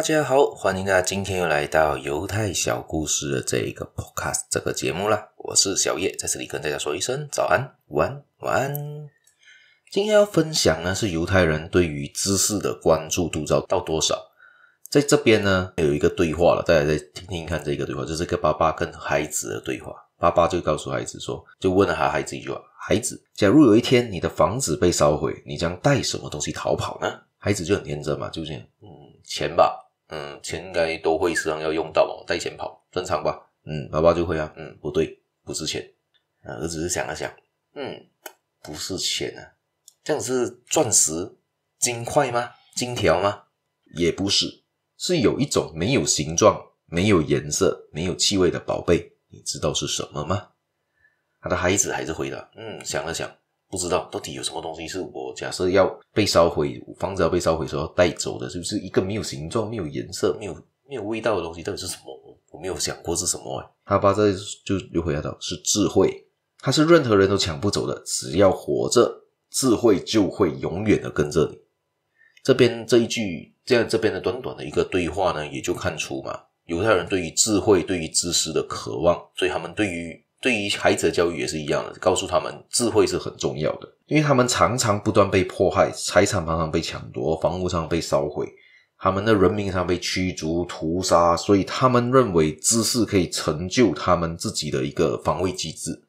大家好，欢迎大家今天又来到犹太小故事的这一个 podcast 这个节目啦。我是小叶，在这里跟大家说一声早安，晚安、晚安。今天要分享呢是犹太人对于知识的关注度到到多少？在这边呢有一个对话了，大家再听听看这个对话，就是个爸爸跟孩子的对话。爸爸就告诉孩子说，就问了他孩子一句话：孩子，假如有一天你的房子被烧毁，你将带什么东西逃跑呢？孩子就很天真嘛，就这样，嗯，钱吧。嗯，钱应该都会时常要用到，带钱跑正常吧？嗯，爸爸就会啊。嗯，不对，不是钱。儿子是想了想，嗯，不是钱啊，这样是钻石、金块吗？金条吗？也不是，是有一种没有形状、没有颜色、没有气味的宝贝，你知道是什么吗？他的孩子还是回答，嗯，想了想。不知道到底有什么东西是我假设要被烧毁，房子要被烧毁，时要带走的，是不是一个没有形状、没有颜色、没有没有味道的东西？到底是什么？我没有想过是什么。哎，阿巴在就又回答道：“是智慧，它是任何人都抢不走的。只要活着，智慧就会永远的跟着你。”这边这一句，这样这边的短短的一个对话呢，也就看出嘛，犹太人对于智慧、对于知识的渴望，所以他们对于。对于孩子的教育也是一样的，告诉他们智慧是很重要的，因为他们常常不断被迫害，财产常常被抢夺，房屋常常被烧毁，他们的人民常常被驱逐、屠杀，所以他们认为知识可以成就他们自己的一个防卫机制。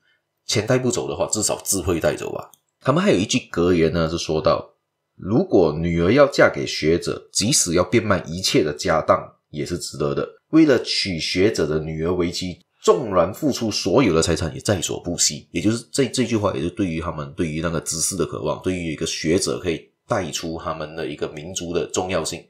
钱带不走的话，至少智慧带走吧。他们还有一句格言呢，是说到：如果女儿要嫁给学者，即使要变卖一切的家当，也是值得的。为了娶学者的女儿为妻。纵然付出所有的财产也在所不惜，也就是这这句话，也是对于他们对于那个知识的渴望，对于一个学者可以带出他们的一个民族的重要性，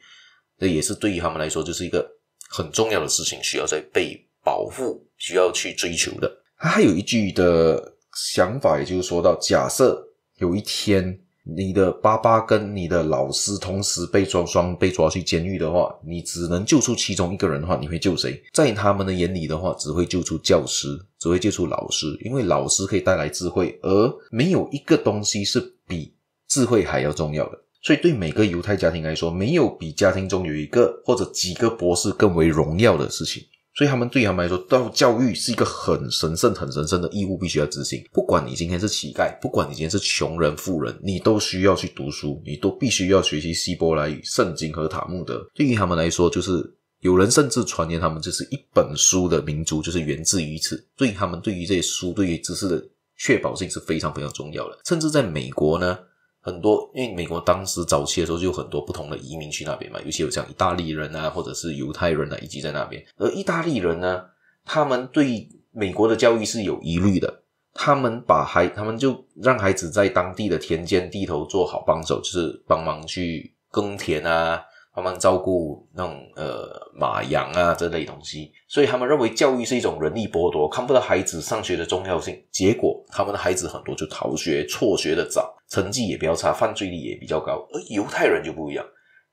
这也是对于他们来说就是一个很重要的事情，需要在被保护，需要去追求的。他还有一句的想法，也就是说到：假设有一天。你的爸爸跟你的老师同时被双双被抓去监狱的话，你只能救出其中一个人的话，你会救谁？在他们的眼里的话，只会救出教师，只会救出老师，因为老师可以带来智慧，而没有一个东西是比智慧还要重要的。所以，对每个犹太家庭来说，没有比家庭中有一个或者几个博士更为荣耀的事情。所以他们对他们来说，到教育是一个很神圣、很神圣的义务，必须要执行。不管你今天是乞丐，不管你今天是穷人、富人，你都需要去读书，你都必须要学习希伯来语、圣经和塔木德。对于他们来说，就是有人甚至传言，他们就是一本书的民族，就是源自于此。所以他们，对于这些书、对于知识的确保性是非常非常重要的。甚至在美国呢。很多因为美国当时早期的时候就有很多不同的移民去那边嘛，尤其有像意大利人啊，或者是犹太人啊，以及在那边。而意大利人呢，他们对美国的教育是有疑虑的，他们把孩，他们就让孩子在当地的田间地头做好帮手，就是帮忙去耕田啊，帮忙照顾那种呃马羊啊这类东西。所以他们认为教育是一种人力剥夺，看不到孩子上学的重要性。结果他们的孩子很多就逃学、辍学的早。成绩也比较差，犯罪率也比较高，而犹太人就不一样。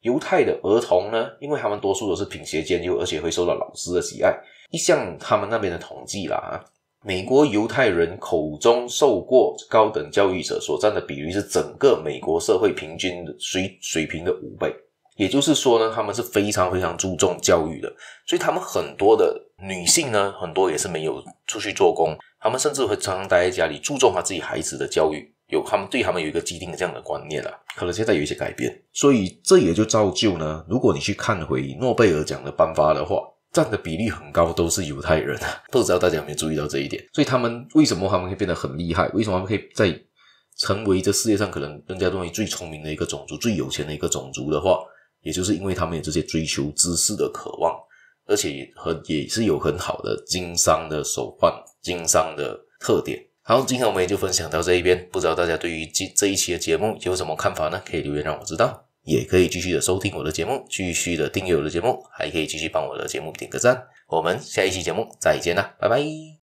犹太的儿童呢，因为他们多数都是品学兼优，而且会受到老师的喜爱。一向他们那边的统计啦，美国犹太人口中受过高等教育者所占的比率是整个美国社会平均水水平的五倍，也就是说呢，他们是非常非常注重教育的。所以他们很多的女性呢，很多也是没有出去做工，他们甚至会常常待在家里，注重他自己孩子的教育。有他们对他们有一个既定的这样的观念了，可能现在有一些改变，所以这也就造就呢。如果你去看回诺贝尔奖的颁发的话，占的比例很高都是犹太人，啊，不知道大家有没有注意到这一点？所以他们为什么他们会变得很厉害？为什么他们可以在成为这世界上可能更加认为最聪明的一个种族、最有钱的一个种族的话，也就是因为他们有这些追求知识的渴望，而且和也是有很好的经商的手腕、经商的特点。好，今天我们也就分享到这一边。不知道大家对于这这一期的节目有什么看法呢？可以留言让我知道，也可以继续的收听我的节目，继续的订阅我的节目，还可以继续帮我的节目点个赞。我们下一期节目再见啦，拜拜。